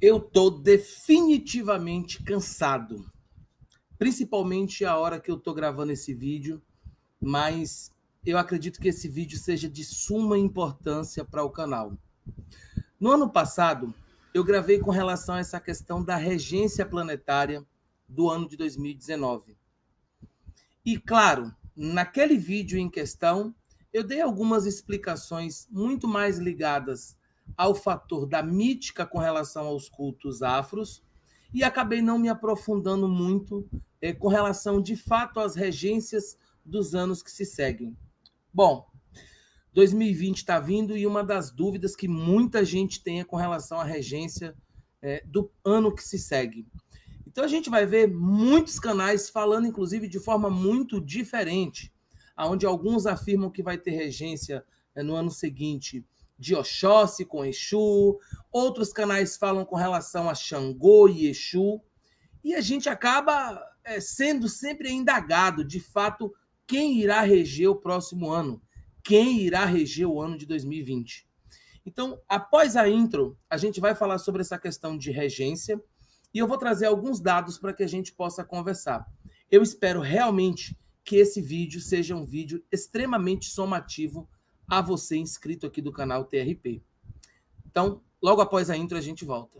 Eu tô definitivamente cansado. Principalmente a hora que eu tô gravando esse vídeo, mas eu acredito que esse vídeo seja de suma importância para o canal. No ano passado, eu gravei com relação a essa questão da regência planetária do ano de 2019. E claro, naquele vídeo em questão, eu dei algumas explicações muito mais ligadas ao fator da mítica com relação aos cultos afros e acabei não me aprofundando muito eh, com relação de fato às regências dos anos que se seguem. Bom, 2020 está vindo e uma das dúvidas que muita gente tem é com relação à regência eh, do ano que se segue. Então a gente vai ver muitos canais falando, inclusive, de forma muito diferente, aonde alguns afirmam que vai ter regência eh, no ano seguinte de Oxóssi com Exu, outros canais falam com relação a Xangô e Exu, e a gente acaba é, sendo sempre indagado, de fato, quem irá reger o próximo ano, quem irá reger o ano de 2020. Então, após a intro, a gente vai falar sobre essa questão de regência e eu vou trazer alguns dados para que a gente possa conversar. Eu espero realmente que esse vídeo seja um vídeo extremamente somativo a você inscrito aqui do canal TRP. Então, logo após a intro, a gente volta.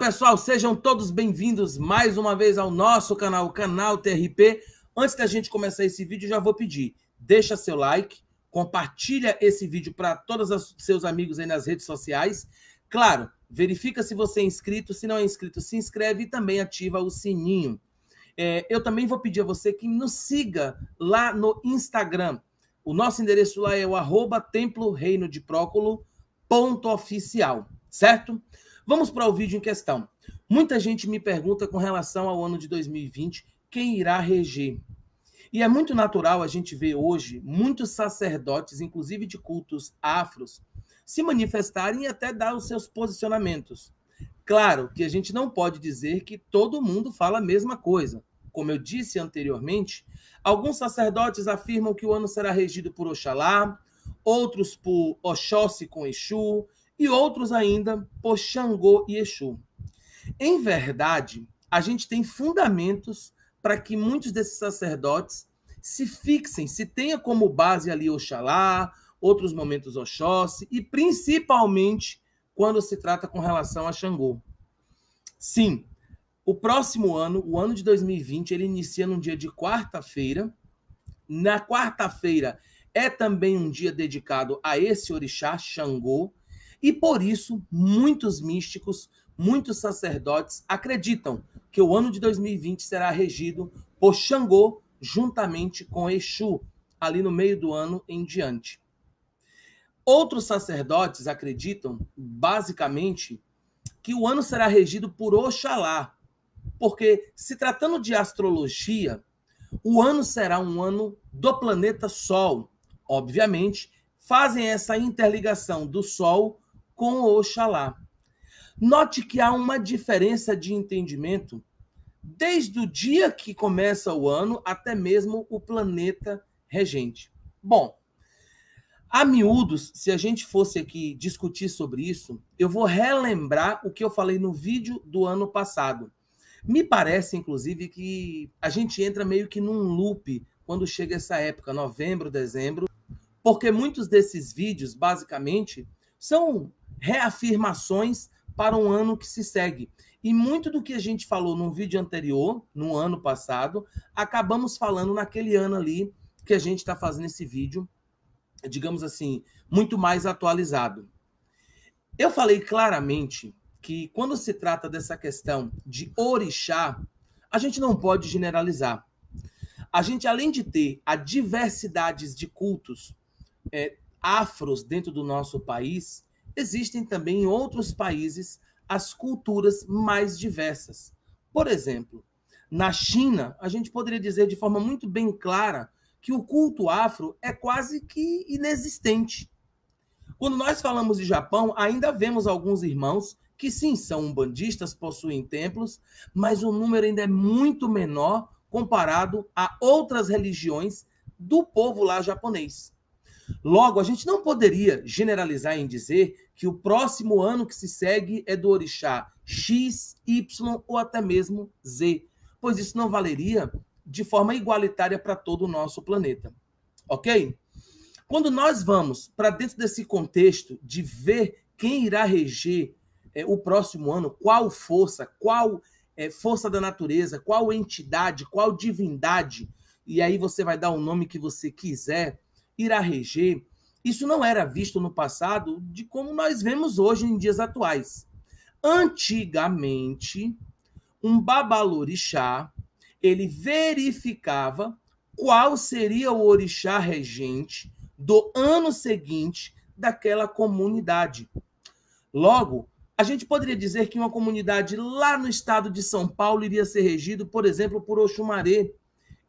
pessoal, sejam todos bem-vindos mais uma vez ao nosso canal, o canal TRP. Antes da gente começar esse vídeo, já vou pedir, deixa seu like, compartilha esse vídeo para todos os seus amigos aí nas redes sociais. Claro, verifica se você é inscrito, se não é inscrito, se inscreve e também ativa o sininho. É, eu também vou pedir a você que nos siga lá no Instagram. O nosso endereço lá é o arroba templo reino de próculo ponto oficial, certo? Certo? Vamos para o vídeo em questão. Muita gente me pergunta com relação ao ano de 2020 quem irá reger. E é muito natural a gente ver hoje muitos sacerdotes, inclusive de cultos afros, se manifestarem e até dar os seus posicionamentos. Claro que a gente não pode dizer que todo mundo fala a mesma coisa. Como eu disse anteriormente, alguns sacerdotes afirmam que o ano será regido por Oxalá, outros por Oxóssi com Exu, e outros ainda por Xangô e Exu. Em verdade, a gente tem fundamentos para que muitos desses sacerdotes se fixem, se tenha como base ali Oxalá, outros momentos Oxóssi e principalmente quando se trata com relação a Xangô. Sim, o próximo ano, o ano de 2020, ele inicia num dia de quarta-feira. Na quarta-feira é também um dia dedicado a esse orixá Xangô, e por isso, muitos místicos, muitos sacerdotes acreditam que o ano de 2020 será regido por Xangô juntamente com Exu, ali no meio do ano em diante. Outros sacerdotes acreditam, basicamente, que o ano será regido por Oxalá, porque, se tratando de astrologia, o ano será um ano do planeta Sol. Obviamente, fazem essa interligação do Sol com Oxalá. Note que há uma diferença de entendimento desde o dia que começa o ano até mesmo o planeta regente. Bom, a miúdos, se a gente fosse aqui discutir sobre isso, eu vou relembrar o que eu falei no vídeo do ano passado. Me parece, inclusive, que a gente entra meio que num loop quando chega essa época, novembro, dezembro, porque muitos desses vídeos, basicamente, são reafirmações para um ano que se segue. E muito do que a gente falou no vídeo anterior, no ano passado, acabamos falando naquele ano ali que a gente está fazendo esse vídeo, digamos assim, muito mais atualizado. Eu falei claramente que quando se trata dessa questão de orixá, a gente não pode generalizar. A gente, além de ter a diversidades de cultos é, afros dentro do nosso país, existem também em outros países as culturas mais diversas. Por exemplo, na China, a gente poderia dizer de forma muito bem clara que o culto afro é quase que inexistente. Quando nós falamos de Japão, ainda vemos alguns irmãos que sim são umbandistas, possuem templos, mas o número ainda é muito menor comparado a outras religiões do povo lá japonês. Logo, a gente não poderia generalizar em dizer que o próximo ano que se segue é do orixá X, Y ou até mesmo Z, pois isso não valeria de forma igualitária para todo o nosso planeta. Ok? Quando nós vamos para dentro desse contexto de ver quem irá reger é, o próximo ano, qual força, qual é, força da natureza, qual entidade, qual divindade, e aí você vai dar o nome que você quiser irá reger, isso não era visto no passado de como nós vemos hoje em dias atuais. Antigamente, um babalorixá, ele verificava qual seria o orixá regente do ano seguinte daquela comunidade. Logo, a gente poderia dizer que uma comunidade lá no estado de São Paulo iria ser regido, por exemplo, por Oxumaré,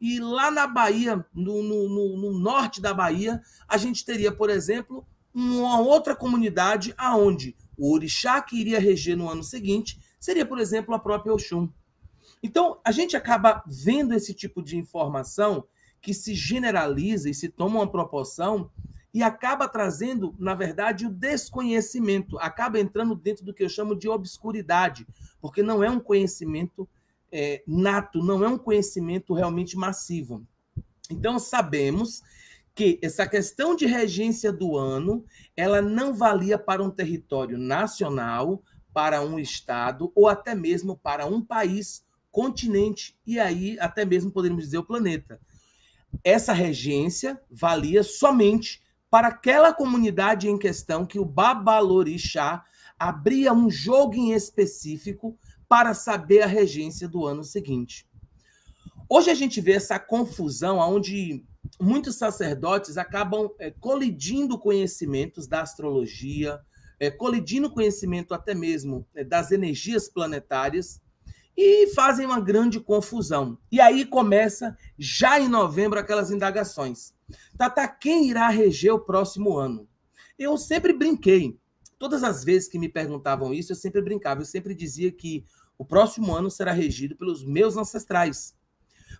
e lá na Bahia, no, no, no, no norte da Bahia, a gente teria, por exemplo, uma outra comunidade aonde o orixá que iria reger no ano seguinte seria, por exemplo, a própria Oxum. Então, a gente acaba vendo esse tipo de informação que se generaliza e se toma uma proporção e acaba trazendo, na verdade, o desconhecimento, acaba entrando dentro do que eu chamo de obscuridade, porque não é um conhecimento é, nato, não é um conhecimento realmente massivo. Então, sabemos que essa questão de regência do ano, ela não valia para um território nacional, para um estado ou até mesmo para um país, continente e aí até mesmo poderíamos dizer o planeta. Essa regência valia somente para aquela comunidade em questão que o Babalorixá abria um jogo em específico para saber a regência do ano seguinte. Hoje a gente vê essa confusão onde muitos sacerdotes acabam é, colidindo conhecimentos da astrologia, é, colidindo conhecimento até mesmo é, das energias planetárias e fazem uma grande confusão. E aí começa, já em novembro, aquelas indagações. Tata, quem irá reger o próximo ano? Eu sempre brinquei. Todas as vezes que me perguntavam isso, eu sempre brincava. Eu sempre dizia que o próximo ano será regido pelos meus ancestrais.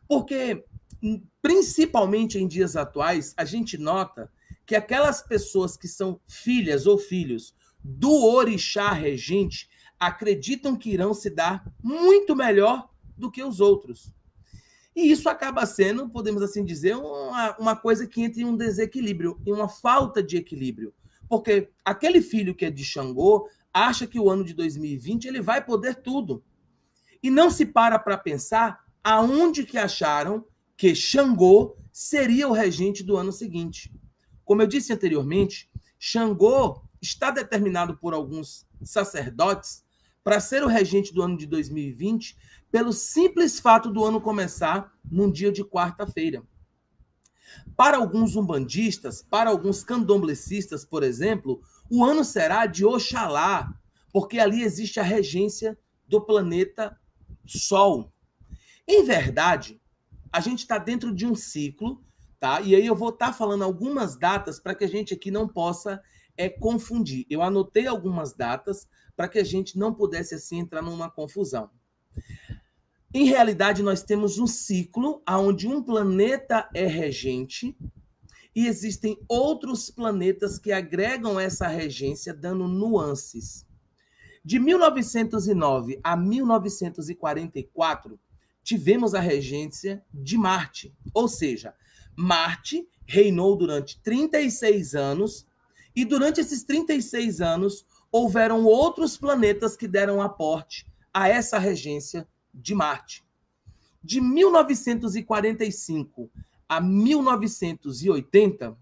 Porque, hum, principalmente em dias atuais, a gente nota que aquelas pessoas que são filhas ou filhos do orixá regente acreditam que irão se dar muito melhor do que os outros. E isso acaba sendo, podemos assim dizer, uma, uma coisa que entra em um desequilíbrio, em uma falta de equilíbrio. Porque aquele filho que é de Xangô acha que o ano de 2020 ele vai poder tudo. E não se para para pensar aonde que acharam que Xangô seria o regente do ano seguinte. Como eu disse anteriormente, Xangô está determinado por alguns sacerdotes para ser o regente do ano de 2020 pelo simples fato do ano começar num dia de quarta-feira. Para alguns umbandistas, para alguns candomblecistas, por exemplo, o ano será de Oxalá, porque ali existe a regência do planeta Sol. Em verdade, a gente está dentro de um ciclo, tá? E aí eu vou estar tá falando algumas datas para que a gente aqui não possa é, confundir. Eu anotei algumas datas para que a gente não pudesse assim entrar numa confusão. Em realidade, nós temos um ciclo onde um planeta é regente e existem outros planetas que agregam essa regência, dando nuances. De 1909 a 1944, tivemos a regência de Marte, ou seja, Marte reinou durante 36 anos, e durante esses 36 anos houveram outros planetas que deram aporte a essa regência de Marte. De 1945 a 1980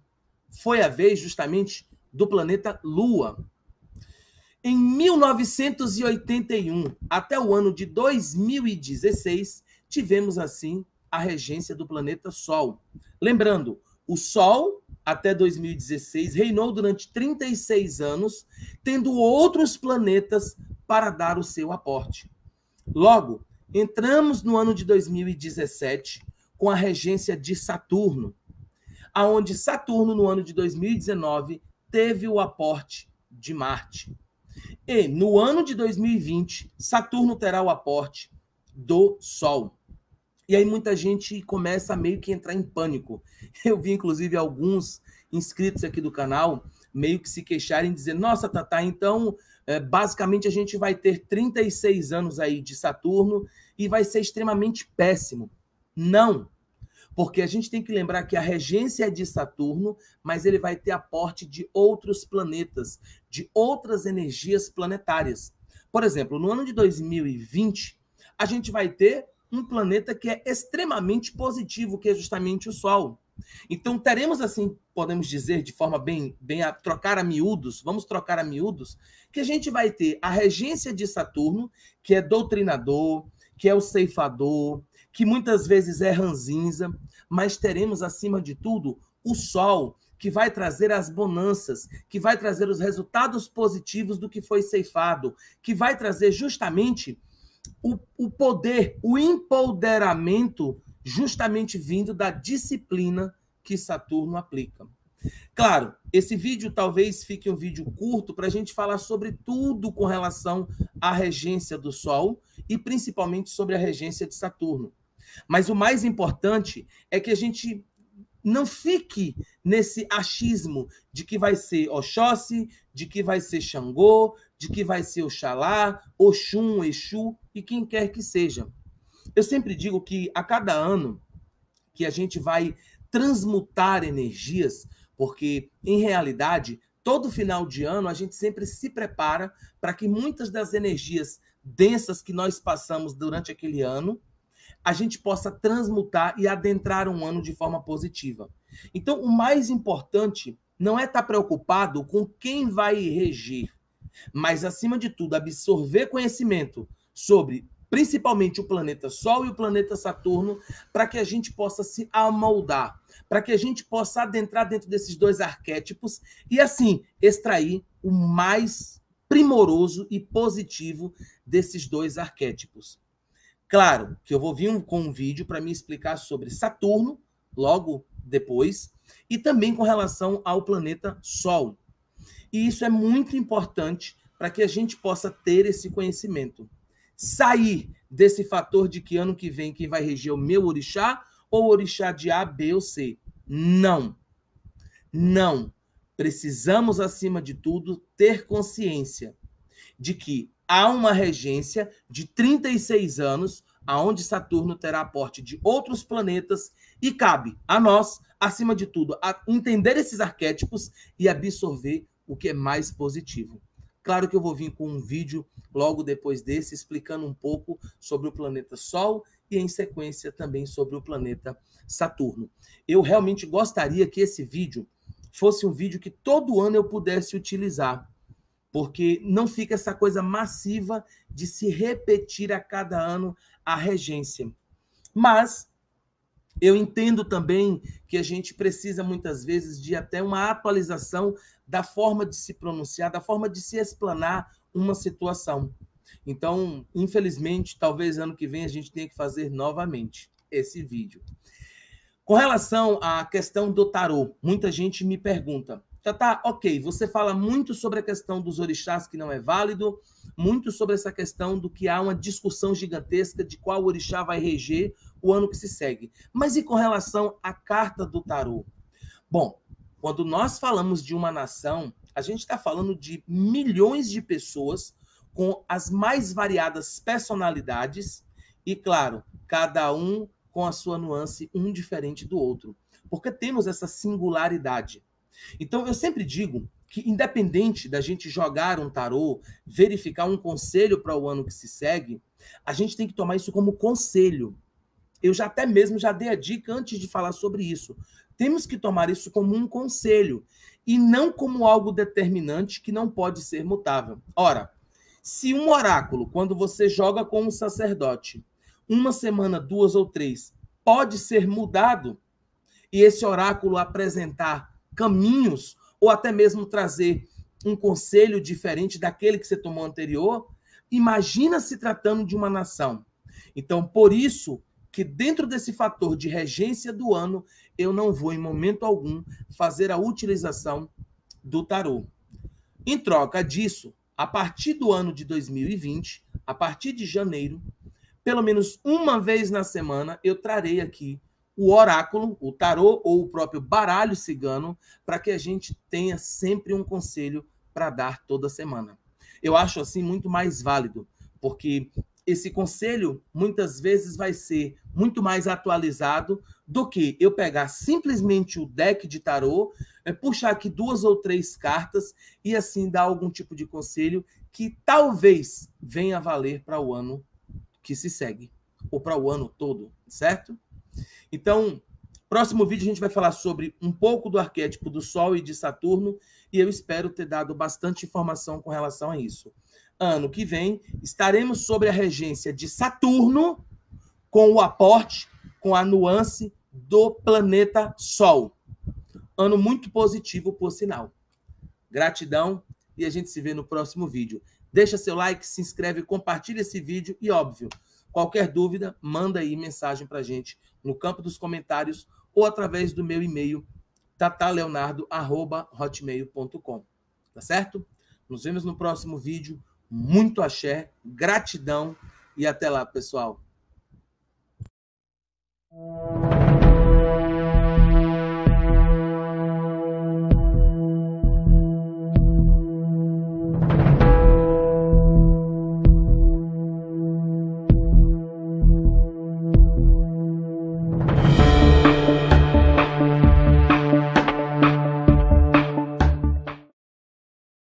foi a vez justamente do planeta Lua. Em 1981 até o ano de 2016, tivemos assim a regência do planeta Sol. Lembrando, o Sol até 2016 reinou durante 36 anos, tendo outros planetas para dar o seu aporte. Logo, entramos no ano de 2017 com a regência de Saturno, aonde Saturno no ano de 2019 teve o aporte de Marte. E no ano de 2020, Saturno terá o aporte do Sol. E aí muita gente começa a meio que entrar em pânico. Eu vi inclusive alguns inscritos aqui do canal meio que se queixarem dizer: "Nossa, tata, então eh, basicamente a gente vai ter 36 anos aí de Saturno e vai ser extremamente péssimo. Não. Porque a gente tem que lembrar que a regência é de Saturno, mas ele vai ter aporte de outros planetas, de outras energias planetárias. Por exemplo, no ano de 2020, a gente vai ter um planeta que é extremamente positivo, que é justamente o Sol. Então, teremos, assim, podemos dizer de forma bem, bem a trocar a miúdos, vamos trocar a miúdos, que a gente vai ter a regência de Saturno, que é doutrinador, que é o ceifador, que muitas vezes é ranzinza, mas teremos, acima de tudo, o sol que vai trazer as bonanças, que vai trazer os resultados positivos do que foi ceifado, que vai trazer justamente o, o poder, o empoderamento, justamente vindo da disciplina que Saturno aplica. Claro, esse vídeo talvez fique um vídeo curto para a gente falar sobre tudo com relação à regência do Sol e principalmente sobre a regência de Saturno. Mas o mais importante é que a gente não fique nesse achismo de que vai ser Oxóssi, de que vai ser Xangô, de que vai ser Oxalá, Oxum, Exu e quem quer que seja. Eu sempre digo que a cada ano que a gente vai transmutar energias, porque em realidade, todo final de ano a gente sempre se prepara para que muitas das energias densas que nós passamos durante aquele ano a gente possa transmutar e adentrar um ano de forma positiva. Então, o mais importante não é estar tá preocupado com quem vai regir, mas, acima de tudo, absorver conhecimento sobre principalmente o planeta Sol e o planeta Saturno, para que a gente possa se amoldar, para que a gente possa adentrar dentro desses dois arquétipos e, assim, extrair o mais primoroso e positivo desses dois arquétipos. Claro que eu vou vir um, com um vídeo para me explicar sobre Saturno logo depois e também com relação ao planeta Sol. E isso é muito importante para que a gente possa ter esse conhecimento. Sair desse fator de que ano que vem quem vai reger é o meu orixá ou orixá de A, B ou C. Não. Não. Precisamos, acima de tudo, ter consciência de que há uma regência de 36 anos, aonde Saturno terá aporte de outros planetas, e cabe a nós, acima de tudo, entender esses arquétipos e absorver o que é mais positivo. Claro que eu vou vir com um vídeo logo depois desse explicando um pouco sobre o planeta Sol e em sequência também sobre o planeta Saturno. Eu realmente gostaria que esse vídeo fosse um vídeo que todo ano eu pudesse utilizar, porque não fica essa coisa massiva de se repetir a cada ano a regência. Mas eu entendo também que a gente precisa muitas vezes de até uma atualização da forma de se pronunciar, da forma de se explanar uma situação. Então, infelizmente, talvez ano que vem a gente tenha que fazer novamente esse vídeo. Com relação à questão do tarô, muita gente me pergunta: Tá, tá, ok, você fala muito sobre a questão dos orixás que não é válido, muito sobre essa questão do que há uma discussão gigantesca de qual orixá vai reger o ano que se segue. Mas e com relação à carta do tarô? Bom, quando nós falamos de uma nação, a gente está falando de milhões de pessoas com as mais variadas personalidades e, claro, cada um com a sua nuance, um diferente do outro. Porque temos essa singularidade. Então, eu sempre digo que, independente da gente jogar um tarô, verificar um conselho para o ano que se segue, a gente tem que tomar isso como conselho. Eu já até mesmo já dei a dica antes de falar sobre isso. Temos que tomar isso como um conselho e não como algo determinante que não pode ser mutável. Ora, se um oráculo, quando você joga com um sacerdote, uma semana, duas ou três, pode ser mudado e esse oráculo apresentar caminhos ou até mesmo trazer um conselho diferente daquele que você tomou anterior, imagina se tratando de uma nação. Então, por isso que dentro desse fator de regência do ano, eu não vou em momento algum fazer a utilização do tarô. Em troca disso, a partir do ano de 2020, a partir de janeiro, pelo menos uma vez na semana eu trarei aqui o oráculo, o tarô ou o próprio baralho cigano, para que a gente tenha sempre um conselho para dar toda semana. Eu acho assim muito mais válido, porque esse conselho muitas vezes vai ser muito mais atualizado do que eu pegar simplesmente o deck de tarô, eh, puxar aqui duas ou três cartas e assim dar algum tipo de conselho que talvez venha a valer para o ano que se segue ou para o ano todo, certo? Então, próximo vídeo a gente vai falar sobre um pouco do arquétipo do Sol e de Saturno, e eu espero ter dado bastante informação com relação a isso. Ano que vem, estaremos sobre a regência de Saturno, com o aporte, com a nuance do planeta Sol. Ano muito positivo, por sinal. Gratidão e a gente se vê no próximo vídeo. Deixa seu like, se inscreve, compartilha esse vídeo e, óbvio, qualquer dúvida, manda aí mensagem para gente no campo dos comentários ou através do meu e-mail tataleonardo@hotmail.com. Tá certo? Nos vemos no próximo vídeo. Muito axé, gratidão e até lá, pessoal.